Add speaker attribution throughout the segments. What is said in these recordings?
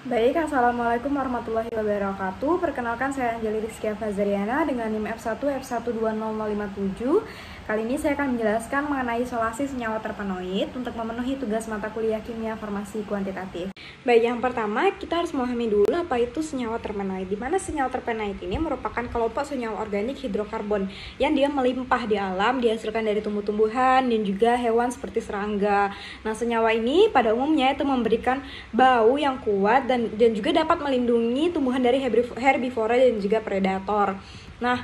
Speaker 1: Baik, Assalamualaikum warahmatullahi wabarakatuh. Perkenalkan saya Anjali Rizkia Fazariana dengan NIM F1 f 12057 Kali ini saya akan menjelaskan mengenai isolasi senyawa terpenoid untuk memenuhi tugas mata kuliah kimia farmasi kuantitatif. Baik, yang pertama kita harus memahami dulu apa itu senyawa terpenoid. Di mana senyawa terpenoid ini merupakan kelompok senyawa organik hidrokarbon yang dia melimpah di alam, dihasilkan dari tumbuh-tumbuhan dan juga hewan seperti serangga. Nah, senyawa ini pada umumnya itu memberikan bau yang kuat dan dan juga dapat melindungi tumbuhan dari herbivora dan juga predator. Nah,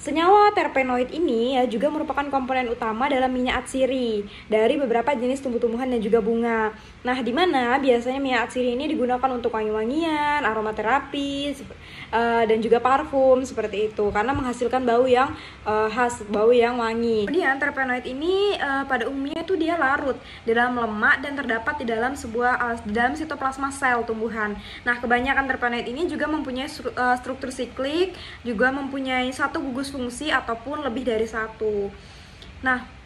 Speaker 1: Senyawa terpenoid ini ya juga merupakan komponen utama dalam minyak atsiri dari beberapa jenis tumbuh-tumbuhan dan juga bunga. Nah, di mana biasanya minyak atsiri ini digunakan untuk wangi-wangian, aromaterapi, eh, dan juga parfum seperti itu karena menghasilkan bau yang eh, khas, bau yang wangi. Kemudian terpenoid ini pada umumnya itu dia larut dalam lemak dan terdapat di dalam sebuah di dalam sitoplasma sel tumbuhan. Nah, kebanyakan terpenoid ini juga mempunyai struktur siklik, juga mempunyai satu gugus fungsi ataupun lebih dari satu. Nah,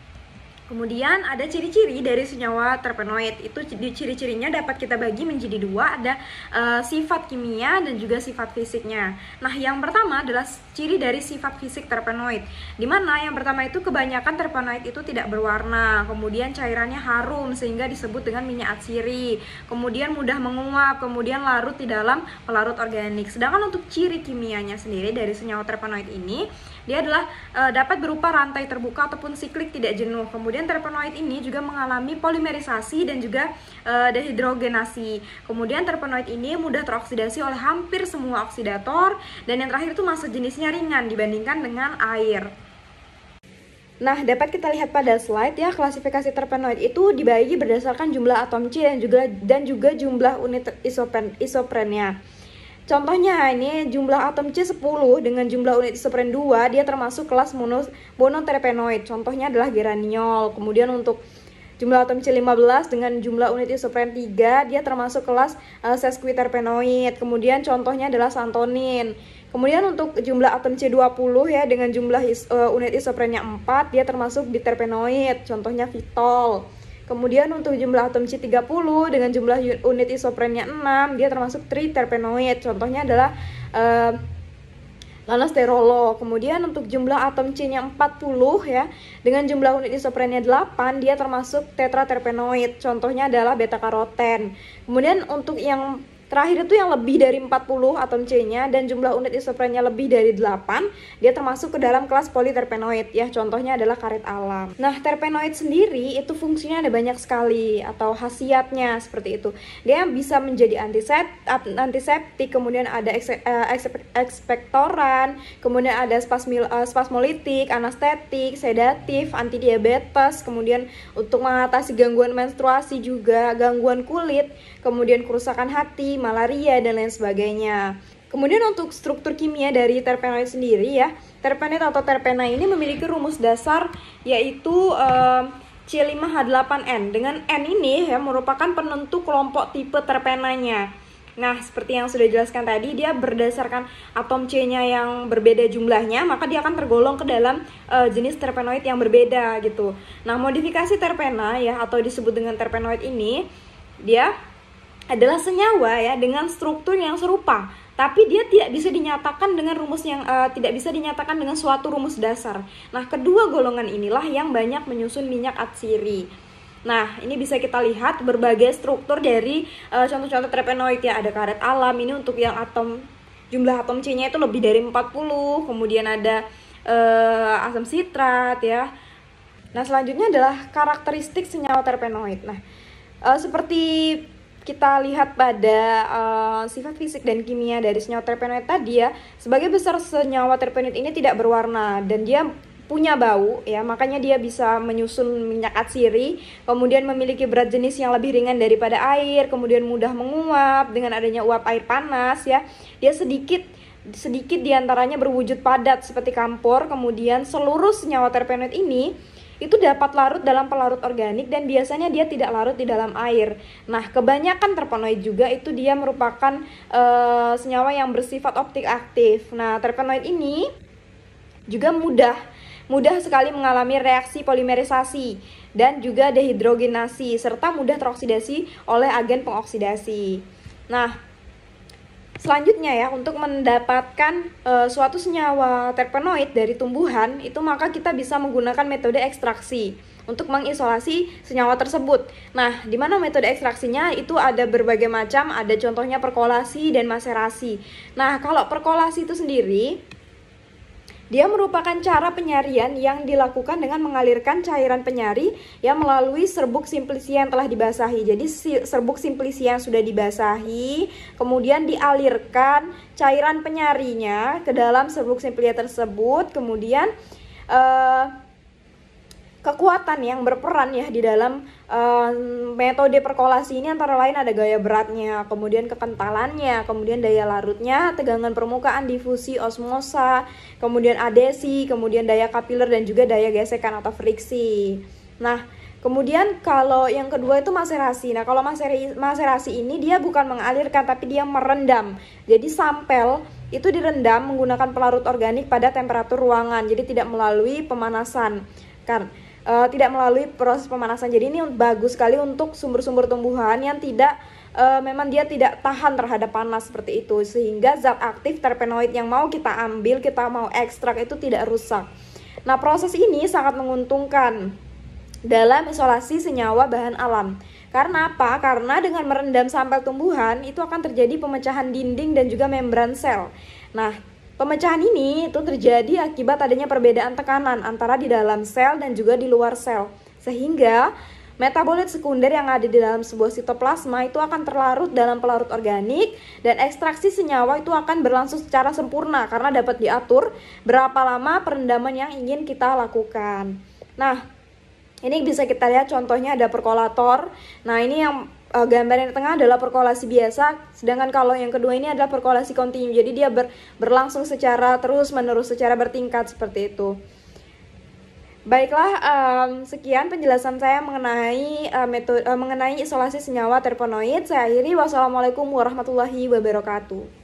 Speaker 1: kemudian ada ciri-ciri dari senyawa terpenoid. Itu ciri-cirinya dapat kita bagi menjadi dua, ada uh, sifat kimia dan juga sifat fisiknya. Nah, yang pertama adalah ciri dari sifat fisik terpenoid. Dimana yang pertama itu kebanyakan terpenoid itu tidak berwarna, kemudian cairannya harum sehingga disebut dengan minyak atsiri. Kemudian mudah menguap, kemudian larut di dalam pelarut organik. Sedangkan untuk ciri kimianya sendiri dari senyawa terpenoid ini dia adalah uh, dapat berupa rantai terbuka ataupun siklik tidak jenuh. Kemudian terpenoid ini juga mengalami polimerisasi dan juga uh, dehidrogenasi. Kemudian terpenoid ini mudah teroksidasi oleh hampir semua oksidator dan yang terakhir itu massa jenisnya ringan dibandingkan dengan air. Nah, dapat kita lihat pada slide ya, klasifikasi terpenoid itu dibagi berdasarkan jumlah atom C dan juga dan juga jumlah unit isopren isoprennya. Contohnya ini jumlah atom C10 dengan jumlah unit isoprene 2 dia termasuk kelas mono, monoterpenoid. Contohnya adalah geraniol. Kemudian untuk jumlah atom C15 dengan jumlah unit isoprene 3 dia termasuk kelas uh, sesquiterpenoid. Kemudian contohnya adalah santonin. Kemudian untuk jumlah atom C20 ya dengan jumlah is, uh, unit isoprene 4 dia termasuk diterpenoid. Contohnya fitol. Kemudian untuk jumlah atom C30 dengan jumlah unit isoprennya 6, dia termasuk triterpenoid. Contohnya adalah uh, eh, lanosterolo. Kemudian untuk jumlah atom C-nya 40 ya, dengan jumlah unit isoprennya 8, dia termasuk tetraterpenoid. Contohnya adalah beta karoten. Kemudian untuk yang Terakhir itu yang lebih dari 40 atom C-nya dan jumlah unit isoprennya lebih dari 8, dia termasuk ke dalam kelas politerpenoid ya. Contohnya adalah karet alam. Nah, terpenoid sendiri itu fungsinya ada banyak sekali atau khasiatnya seperti itu. Dia bisa menjadi antiseptik, kemudian ada eh, ekspektoran, kemudian ada spasmil eh, spasmolitik, anestetik, sedatif, anti diabetes, kemudian untuk mengatasi gangguan menstruasi juga, gangguan kulit, kemudian kerusakan hati, malaria, dan lain sebagainya. Kemudian untuk struktur kimia dari terpenoid sendiri ya, terpenoid atau terpena ini memiliki rumus dasar yaitu uh, eh, C5H8N. Dengan N ini ya merupakan penentu kelompok tipe terpenanya. Nah, seperti yang sudah jelaskan tadi, dia berdasarkan atom C-nya yang berbeda jumlahnya, maka dia akan tergolong ke dalam uh, jenis terpenoid yang berbeda gitu. Nah, modifikasi terpena ya atau disebut dengan terpenoid ini, dia adalah senyawa ya dengan struktur yang serupa, tapi dia tidak bisa dinyatakan dengan rumus yang uh, tidak bisa dinyatakan dengan suatu rumus dasar. Nah, kedua golongan inilah yang banyak menyusun minyak atsiri. Nah, ini bisa kita lihat berbagai struktur dari contoh eh, contoh-contoh terpenoid ya. Ada karet alam ini untuk yang atom jumlah atom C-nya itu lebih dari 40. Kemudian ada uh, asam sitrat ya. Nah, selanjutnya adalah karakteristik senyawa terpenoid. Nah, uh, seperti kita lihat pada uh, sifat fisik dan kimia dari senyawa terpenoid tadi ya, sebagai besar senyawa terpenoid ini tidak berwarna dan dia punya bau ya makanya dia bisa menyusun minyak atsiri kemudian memiliki berat jenis yang lebih ringan daripada air kemudian mudah menguap dengan adanya uap air panas ya dia sedikit sedikit diantaranya berwujud padat seperti kampur kemudian seluruh senyawa terpenoid ini itu dapat larut dalam pelarut organik dan biasanya dia tidak larut di dalam air. Nah, kebanyakan terpenoid juga itu dia merupakan e, senyawa yang bersifat optik aktif. Nah, terpenoid ini juga mudah mudah sekali mengalami reaksi polimerisasi dan juga dehidrogenasi serta mudah teroksidasi oleh agen pengoksidasi. Nah, Selanjutnya ya, untuk mendapatkan e, suatu senyawa terpenoid dari tumbuhan, itu maka kita bisa menggunakan metode ekstraksi untuk mengisolasi senyawa tersebut. Nah, di mana metode ekstraksinya itu ada berbagai macam, ada contohnya perkolasi dan maserasi. Nah, kalau perkolasi itu sendiri dia merupakan cara penyarian yang dilakukan dengan mengalirkan cairan penyari yang melalui serbuk simplisia yang telah dibasahi. Jadi serbuk simplisia yang sudah dibasahi kemudian dialirkan cairan penyarinya ke dalam serbuk simplisia tersebut kemudian uh, kekuatan yang berperan ya di dalam uh, metode perkolasi ini antara lain ada gaya beratnya, kemudian kekentalannya, kemudian daya larutnya, tegangan permukaan, difusi, osmosa, kemudian adesi, kemudian daya kapiler dan juga daya gesekan atau friksi. Nah, Kemudian kalau yang kedua itu maserasi. Nah, kalau maseri, maserasi ini dia bukan mengalirkan tapi dia merendam. Jadi sampel itu direndam menggunakan pelarut organik pada temperatur ruangan. Jadi tidak melalui pemanasan. Kan uh, tidak melalui proses pemanasan. Jadi ini bagus sekali untuk sumber-sumber tumbuhan yang tidak uh, memang dia tidak tahan terhadap panas seperti itu sehingga zat aktif terpenoid yang mau kita ambil, kita mau ekstrak itu tidak rusak. Nah, proses ini sangat menguntungkan dalam isolasi senyawa bahan alam. Karena apa? Karena dengan merendam sampel tumbuhan itu akan terjadi pemecahan dinding dan juga membran sel. Nah, Pemecahan ini itu terjadi akibat adanya perbedaan tekanan antara di dalam sel dan juga di luar sel. Sehingga metabolit sekunder yang ada di dalam sebuah sitoplasma itu akan terlarut dalam pelarut organik dan ekstraksi senyawa itu akan berlangsung secara sempurna karena dapat diatur berapa lama perendaman yang ingin kita lakukan. Nah, ini bisa kita lihat contohnya ada perkolator. Nah, ini yang uh, gambar yang tengah adalah perkolasi biasa, sedangkan kalau yang kedua ini adalah perkolasi kontinu. Jadi dia ber, berlangsung secara terus-menerus, secara bertingkat seperti itu. Baiklah, um, sekian penjelasan saya mengenai uh, metode uh, mengenai isolasi senyawa terponoid. Saya akhiri wassalamualaikum warahmatullahi wabarakatuh.